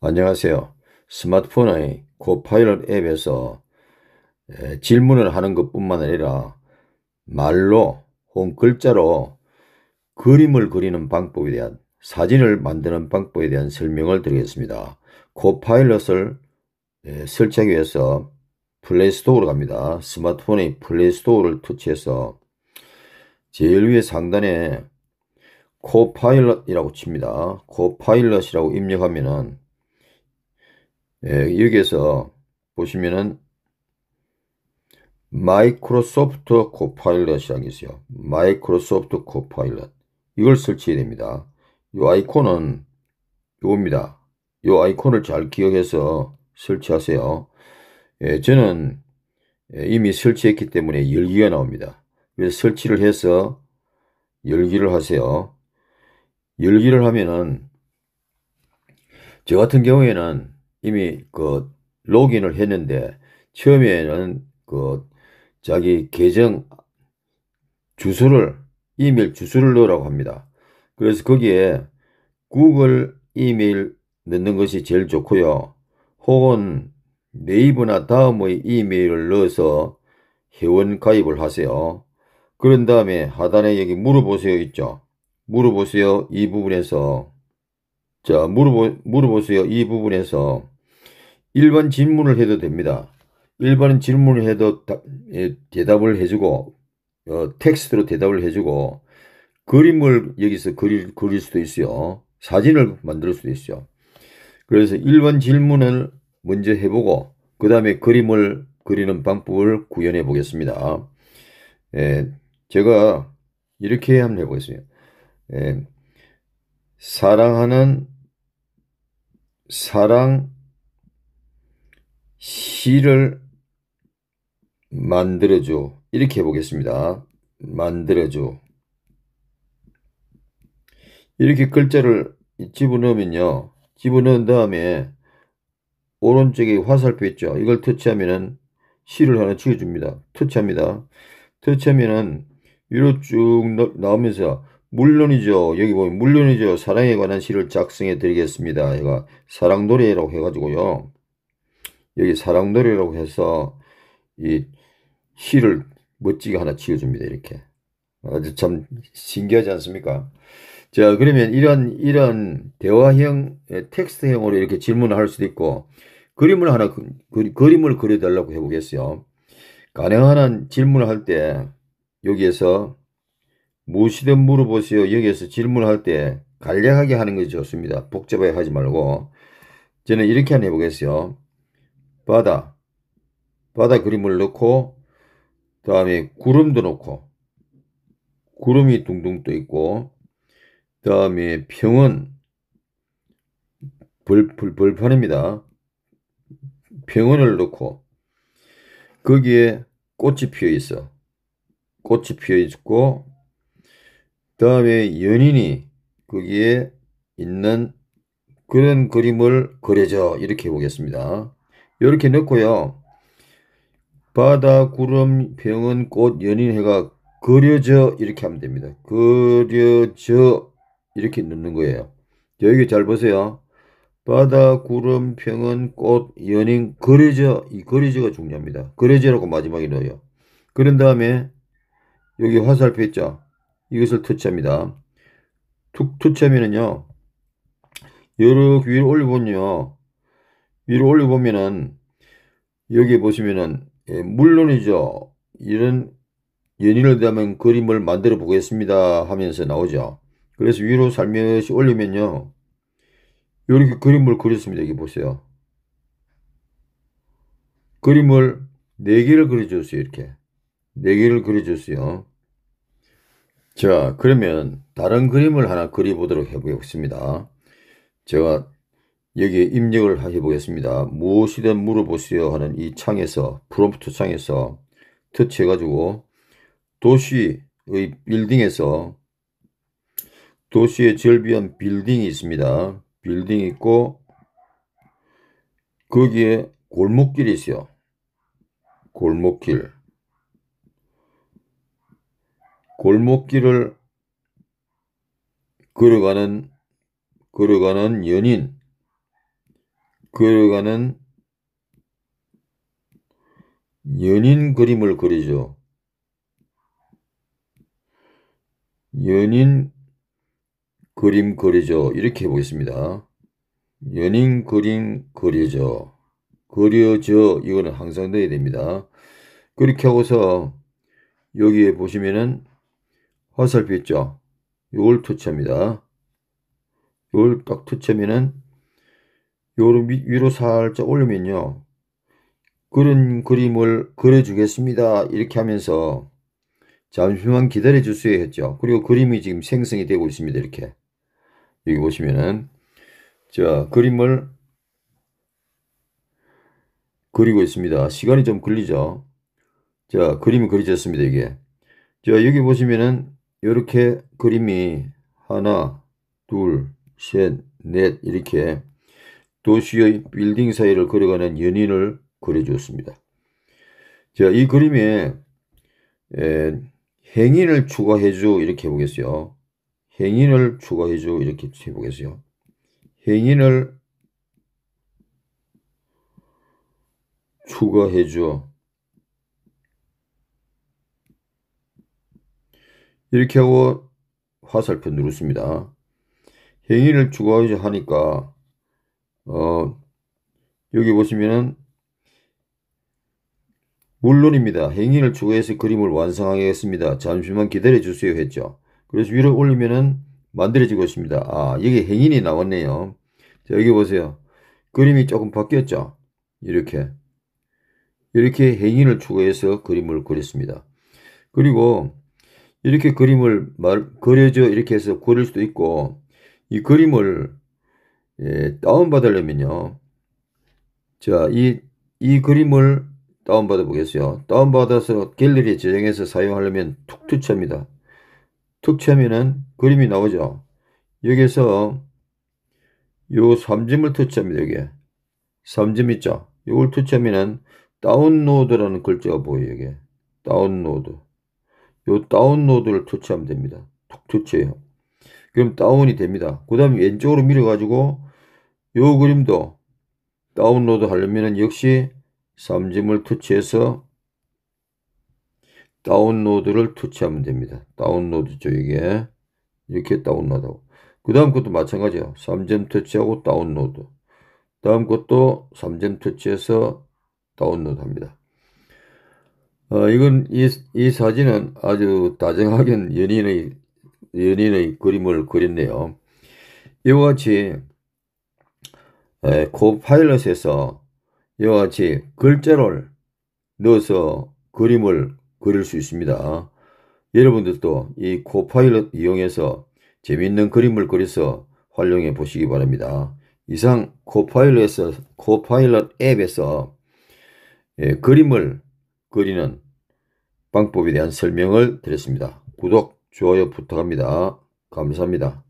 안녕하세요. 스마트폰의 코파일럿 앱에서 질문을 하는 것뿐만 아니라 말로 혹은 글자로 그림을 그리는 방법에 대한 사진을 만드는 방법에 대한 설명을 드리겠습니다. 코파일럿을 설치하기 위해서 플레이스토어로 갑니다. 스마트폰의 플레이스토어를 터치해서 제일 위에 상단에 코파일럿이라고 칩니다. 코파일럿이라고 입력하면은 예, 여기에서 보시면은 마이크로소프트 코파일럿이라고 있어요. 마이크로소프트 코파일럿 이걸 설치해야 됩니다. 이 아이콘은 이겁니다. 이 아이콘을 잘 기억해서 설치하세요. 예, 저는 예, 이미 설치했기 때문에 열기가 나옵니다. 그래서 설치를 해서 열기를 하세요. 열기를 하면은 저 같은 경우에는 이미 그 로그인을 했는데 처음에는 그 자기 계정 주소를 이메일 주소를 넣으라고 합니다. 그래서 거기에 구글 이메일 넣는 것이 제일 좋고요. 혹은 네이버나 다음의 이메일을 넣어서 회원 가입을 하세요. 그런 다음에 하단에 여기 물어보세요 있죠. 물어보세요 이 부분에서 자 물어보, 물어보세요 이 부분에서 일반 질문을 해도 됩니다. 일반 질문을 해도 다, 예, 대답을 해주고 어, 텍스트로 대답을 해주고 그림을 여기서 그릴, 그릴 수도 있어요. 사진을 만들 수도 있어요. 그래서 일반 질문을 문제 해보고 그 다음에 그림을 그리는 방법을 구현해 보겠습니다. 예, 제가 이렇게 한번 해보겠습니다. 예, 사랑하는 사랑 시를 만들어줘 이렇게 해보겠습니다. 만들어줘 이렇게 글자를 집어넣으면요. 집어넣은 다음에 오른쪽에 화살표 있죠. 이걸 터치하면은 실을 하나 치워줍니다 터치합니다. 터치하면은 위로 쭉 나오면서 물론이죠. 여기 보면 물론이죠. 사랑에 관한 시를 작성해 드리겠습니다. 얘가 사랑 노래라고 해가지고요. 여기 사랑 노래라고 해서 이 시를 멋지게 하나 지어줍니다. 이렇게 아주 참 신기하지 않습니까? 자, 그러면 이런, 이런 대화형, 예, 텍스트형으로 이렇게 질문을 할 수도 있고, 그림을 하나, 그, 그 그림을 그려달라고 해보겠어요. 가능한 한 질문을 할 때, 여기에서, 무시이든 물어보세요. 여기에서 질문할 을 때, 간략하게 하는 것이 좋습니다. 복잡하게 하지 말고. 저는 이렇게 한번 해보겠어요. 바다. 바다 그림을 넣고, 다음에 구름도 넣고, 구름이 둥둥 떠 있고, 다음에 병은 불, 벌, 벌판입니다. 병원을 놓고 거기에 꽃이 피어 있어. 꽃이 피어 있고 다음에 연인이 거기에 있는 그런 그림을 그려줘 이렇게 보겠습니다. 이렇게 넣고요. 바다, 구름, 병은, 꽃, 연인, 해가 그려져 이렇게 하면 됩니다. 그려져 이렇게 넣는 거예요. 여기 잘 보세요. 바다, 구름, 평은, 꽃, 연인, 거래저, 이 거래저가 중요합니다. 거래저라고 마지막에 넣어요. 그런 다음에 여기 화살표 있죠? 이것을 터치합니다. 툭 터치하면은요, 여러 위로 올려보면요, 위로 올려보면은, 여기 보시면은, 예, 물론이죠. 이런 연인을 담은 그림을 만들어 보겠습니다 하면서 나오죠. 그래서 위로 살며시 올리면요. 이렇게 그림을 그렸습니다. 여기 보세요. 그림을 4개를 그려줬어요. 이렇게. 4개를 그려줬어요. 자 그러면 다른 그림을 하나 그려보도록 해보겠습니다. 제가 여기에 입력을 해보겠습니다. 무엇이든 물어보세요 하는 이 창에서 프롬프트 창에서 터치해가지고 도시의 빌딩에서 도시에 절비한 빌딩이 있습니다. 빌딩 이 있고 거기에 골목길이 있어요. 골목길. 골목길을 걸어가는 걸어가는 연인 걸어가는 연인 그림을 그리죠. 연인 그림 그리죠. 이렇게 해보겠습니다. 연인 그림 그리죠. 그려져 이거는 항상 넣어야 됩니다. 그렇게 하고서 여기에 보시면은 화살표 있죠. 요걸 터치합니다. 요걸 딱 터치하면은 요로 위로 살짝 올리면요. 그런 그림을 그려주겠습니다. 이렇게 하면서 잠시만 기다려 주세요 했죠. 그리고 그림이 지금 생성이 되고 있습니다. 이렇게. 여기 보시면은 자 그림을 그리고 있습니다. 시간이 좀 걸리죠. 자 그림이 그려졌습니다. 이게 자 여기 보시면은 이렇게 그림이 하나 둘셋넷 이렇게 도시의 빌딩 사이를 걸어가는 연인을 그려주었습니다. 자, 이 그림에 에, 행인을 추가해주 이렇게 해보겠어요. 행인을 추가해 줘 이렇게 해보겠어요. 행인을 추가해 줘. 이렇게 하고 화살표 누르습니다. 행인을추가해줘 하니까 어 여기 보시면은 물론입니다. 행인을 추가해서 그림을 완성하겠습니다. 잠시만 기다려 주세요 했죠. 그래서 위로 올리면은 만들어지고있습니다 아, 여기 행인이 나왔네요. 자, 여기 보세요. 그림이 조금 바뀌었죠? 이렇게. 이렇게 행인을 추가해서 그림을 그렸습니다. 그리고 이렇게 그림을 말, 그려져 이렇게 해서 그릴 수도 있고, 이 그림을 예, 다운받으려면요. 자, 이, 이 그림을 다운받아 보겠어요. 다운받아서 갤러리에 저장해서 사용하려면 툭툭 찹니다. 툭 쳐면은 그림이 나오죠. 여기서 에요 삼점을 투점이니 여기. 삼점 있죠. 요걸 투점이는 다운로드라는 글자가 보여요. 여기. 다운로드. 요 다운로드를 투치하면 됩니다. 툭 투치해요. 그럼 다운이 됩니다. 그 다음 왼쪽으로 밀어가지고 요 그림도 다운로드 하려면 은 역시 삼점을 투치해서 다운로드를 터치하면 됩니다. 다운로드죠 이게 이렇게 다운로드하고 그 다음 것도 마찬가지예요. 3점 터치하고 다운로드 다음 것도 3점 터치해서 다운로드 합니다. 어, 이건 이, 이 사진은 아주 다정하게 연인의 연인의 그림을 그렸네요. 이와 같이 에, 코파일럿에서 이와 같이 글자를 넣어서 그림을 그릴 수 있습니다. 여러분들도 이 코파일럿 이용해서 재미있는 그림을 그려서 활용해 보시기 바랍니다. 이상 코파일럿에서, 코파일럿 앱에서 예, 그림을 그리는 방법에 대한 설명을 드렸습니다. 구독, 좋아요 부탁합니다. 감사합니다.